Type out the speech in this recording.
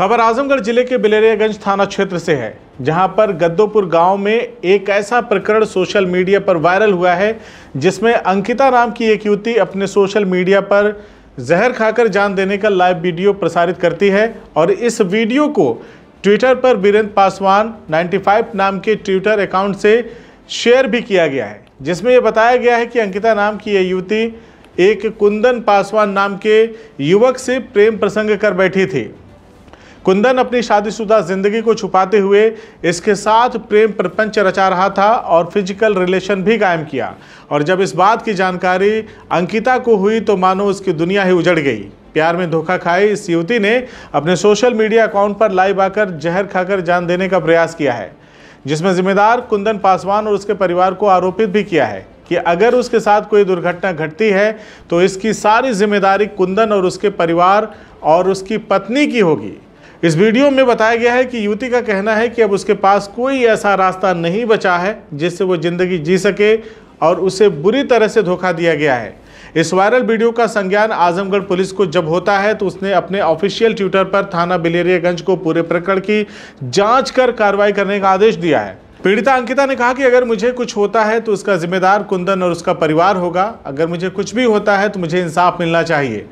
खबर आजमगढ़ जिले के बिलेरियागंज थाना क्षेत्र से है जहां पर गद्दोपुर गांव में एक ऐसा प्रकरण सोशल मीडिया पर वायरल हुआ है जिसमें अंकिता नाम की एक युवती अपने सोशल मीडिया पर जहर खाकर जान देने का लाइव वीडियो प्रसारित करती है और इस वीडियो को ट्विटर पर वीरेंद्र पासवान 95 नाम के ट्विटर अकाउंट से शेयर भी किया गया है जिसमें यह बताया गया है कि अंकिता नाम की यह युवती एक कुंदन पासवान नाम के युवक से प्रेम प्रसंग कर बैठी थी कुंदन अपनी शादीशुदा जिंदगी को छुपाते हुए इसके साथ प्रेम प्रपंच रचा रहा था और फिजिकल रिलेशन भी कायम किया और जब इस बात की जानकारी अंकिता को हुई तो मानो उसकी दुनिया ही उजड़ गई प्यार में धोखा खाए इस युवती ने अपने सोशल मीडिया अकाउंट पर लाइव आकर जहर खाकर जान देने का प्रयास किया है जिसमें जिम्मेदार कुंदन पासवान और उसके परिवार को आरोपित भी किया है कि अगर उसके साथ कोई दुर्घटना घटती है तो इसकी सारी जिम्मेदारी कुंदन और उसके परिवार और उसकी पत्नी की होगी इस वीडियो में बताया गया है कि युवती का कहना है कि अब उसके पास कोई ऐसा रास्ता नहीं बचा है जिससे वो ज़िंदगी जी सके और उसे बुरी तरह से धोखा दिया गया है इस वायरल वीडियो का संज्ञान आजमगढ़ पुलिस को जब होता है तो उसने अपने ऑफिशियल ट्विटर पर थाना बिलेरियागंज को पूरे प्रकरण की जांच कर कार्रवाई करने का आदेश दिया है पीड़िता अंकिता ने कहा कि अगर मुझे कुछ होता है तो उसका जिम्मेदार कुंदन और उसका परिवार होगा अगर मुझे कुछ भी होता है तो मुझे इंसाफ मिलना चाहिए